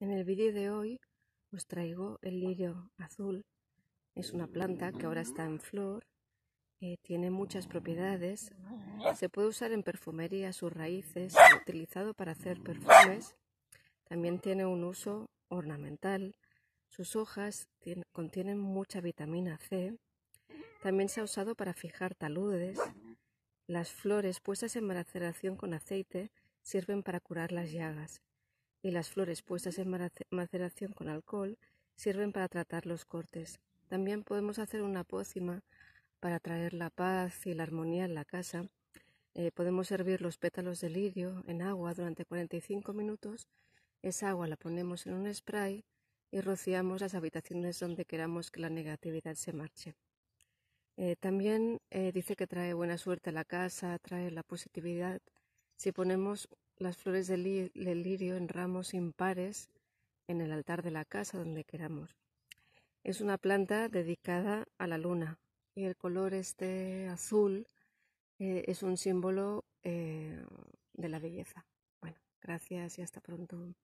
En el vídeo de hoy os traigo el lirio azul. Es una planta que ahora está en flor, eh, tiene muchas propiedades. Se puede usar en perfumería sus raíces, utilizado para hacer perfumes. También tiene un uso ornamental. Sus hojas contienen mucha vitamina C. También se ha usado para fijar taludes. Las flores puestas en maceración con aceite sirven para curar las llagas y las flores puestas en maceración con alcohol sirven para tratar los cortes. También podemos hacer una pócima para traer la paz y la armonía en la casa. Eh, podemos hervir los pétalos de lirio en agua durante 45 minutos. Esa agua la ponemos en un spray y rociamos las habitaciones donde queramos que la negatividad se marche. Eh, también eh, dice que trae buena suerte a la casa, trae la positividad. Si ponemos las flores del, lirio en ramos impares en el altar de la casa donde queramos. Es una planta dedicada a la luna y el color este azul eh, es un símbolo eh, de la belleza. Bueno, gracias y hasta pronto.